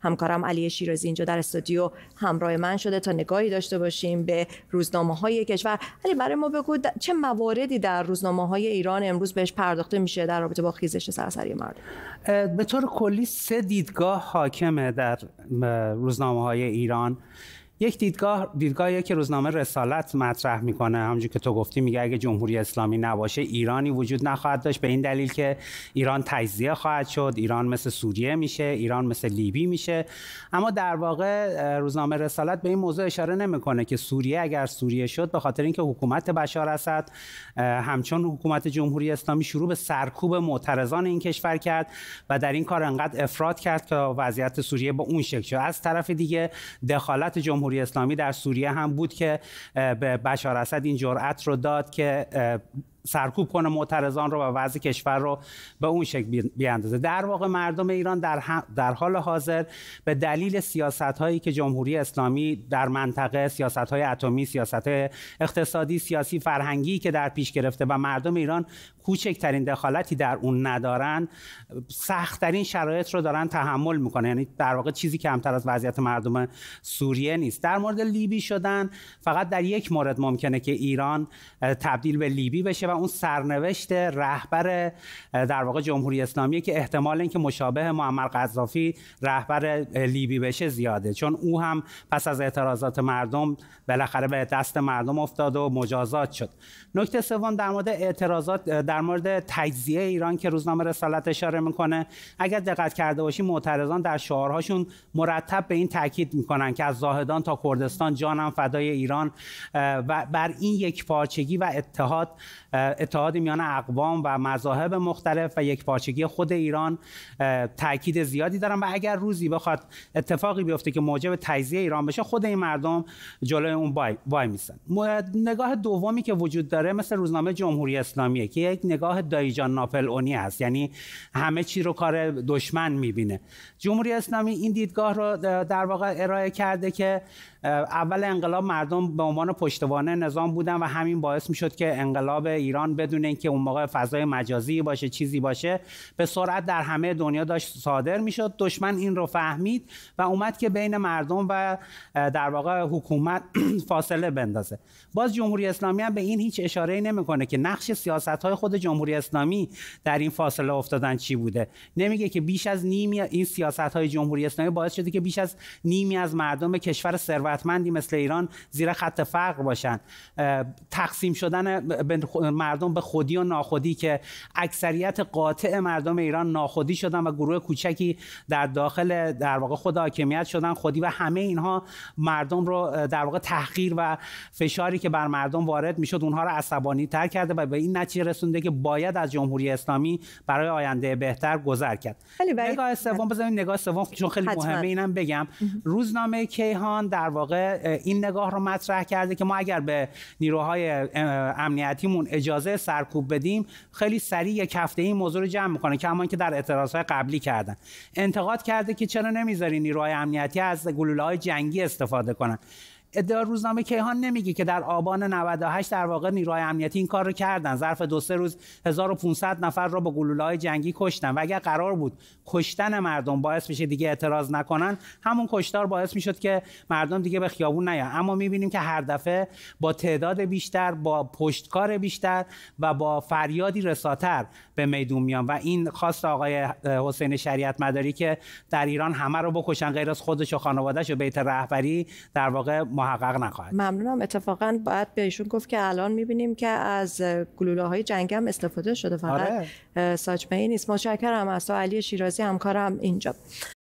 همکارم علی شیرازی اینجا در استودیو همراه من شده تا نگاهی داشته باشیم به روزنامه های کشور علی برای ما بگو چه مواردی در روزنامه های ایران امروز بهش پرداخته میشه در رابطه با خیزش سرسری مردم به طور کلی سه دیدگاه حاکمه در روزنامه های ایران یک دیدگاه یکی که روزنامه رسالت مطرح میکنه همونجور که تو گفتی میگه اگه جمهوری اسلامی نباشه ایرانی وجود نخواهد داشت به این دلیل که ایران تجزیه خواهد شد ایران مثل سوریه میشه ایران مثل لیبی میشه اما در واقع روزنامه رسالت به این موضوع اشاره نمیکنه که سوریه اگر سوریه شد به خاطر اینکه حکومت بشار اسد همچون حکومت جمهوری اسلامی شروع به سرکوب معترضان این کشور کرد و در این کار انقدر افراد کرد که وضعیت سوریه به اون شکل شد از طرف دیگه دخالت جمهوری جمهوری اسلامی در سوریه هم بود که به بشار اسد این جرأت رو داد که سرکوب کنه معترضان رو و وضع کشور رو به اون شکل بیاندازه در واقع مردم ایران در, در حال حاضر به دلیل سیاست هایی که جمهوری اسلامی در منطقه سیاست های اتمی سیاست اقتصادی سیاسی فرهنگی که در پیش گرفته و مردم ایران کوچکترین دخالتی در اون ندارن سختترین شرایط رو دارن تحمل میکنه یعنی در واقع چیزی کمتر از وضعیت مردم سوریه نیست در مورد لیبی شدن فقط در یک مورد ممکنه که ایران تبدیل به لیبی بشه اون سرنوشت رهبر در واقع جمهوری اسلامی که احتمال اینکه مشابه معمر قذافی رهبر لیبی بشه زیاده چون او هم پس از اعتراضات مردم بالاخره به دست مردم افتاد و مجازات شد نکته سوم در مورد اعتراضات در مورد تجزیه ایران که روزنامه رسالت اشاره میکنه اگر دقت کرده باشی معترضان در شعارهاشون مرتب به این تاکید میکنن که از زاهدان تا کردستان جانم فدای ایران و بر این یک پارچگی و اتحاد اتحاد میان اقوام و مذاهب مختلف و یک پارچگی خود ایران تاکید زیادی دارن و اگر روزی بخواد اتفاقی بیفته که موجب تجزیه ایران بشه خود این مردم جلوی اون وای میسن نگاه دومی که وجود داره مثل روزنامه جمهوری اسلامیه که یک نگاه دایجان ناپل اونی است یعنی همه چی رو کار دشمن میبینه جمهوری اسلامی این دیدگاه رو در واقع ارائه کرده که اول انقلاب مردم به عنوان پشتوانه نظام بودن و همین باعث میشد که انقلاب ایران بدون اینکه اون موقع فضای مجازی باشه چیزی باشه به سرعت در همه دنیا داشت صادر میشد دشمن این رو فهمید و اومد که بین مردم و در واقع حکومت فاصله بندازه باز جمهوری اسلامی هم به این هیچ اشاره نمیکنه که نقش سیاست های خود جمهوری اسلامی در این فاصله افتادن چی بوده نمیگه که بیش از نیمی این سیاست های جمهوری اسلامی باعث شده که بیش از نیمی از مردم کشور ثروتمندی مثل ایران زیر خط فقر باشن تقسیم شدن مردم به خودی و ناخودی که اکثریت قاطع مردم ایران ناخودی شدن و گروه کوچکی در داخل در واقع خود حاکمیت شدن خودی و همه اینها مردم رو در واقع تحقیر و فشاری که بر مردم وارد میشد اونها رو عصبانی تر کرده و به این نتیجه رسونده که باید از جمهوری اسلامی برای آینده بهتر گذر کرد نگاه سوم بزنید نگاه سوم چون خیلی مهمه اینم بگم روزنامه کیهان در واقع این نگاه رو مطرح کرده که ما اگر به نیروهای امنیتیمون اجازه سرکوب بدیم خیلی سریع یک هفته این موضوع رو جمع میکنه همان که در های قبلی کردن انتقاد کرده که چرا نمیذاری نیروهای امنیتی از گلوله های جنگی استفاده کنن ادعا روزنامه کیهان نمیگه که در آبان 98 در واقع نیروهای امنیتی این کار رو کردن ظرف دو سه روز 1500 نفر را با گلوله‌های جنگی کشتن و اگر قرار بود کشتن مردم باعث میشه دیگه اعتراض نکنن همون کشتار باعث میشد که مردم دیگه به خیابون نیان اما میبینیم که هر دفعه با تعداد بیشتر با پشتکار بیشتر و با فریادی رساتر به میدون میان و این خواست آقای حسین شریعت مداری که در ایران همه رو بکشن غیر از خودش و خانواده‌اش و بیت رهبری در واقع محقق نخواهد ممنونم اتفاقا باید به ایشون گفت که الان میبینیم که از گلوله های جنگی هم استفاده شده فقط آره. ساچمه نیست متشکرم از علی شیرازی همکارم اینجا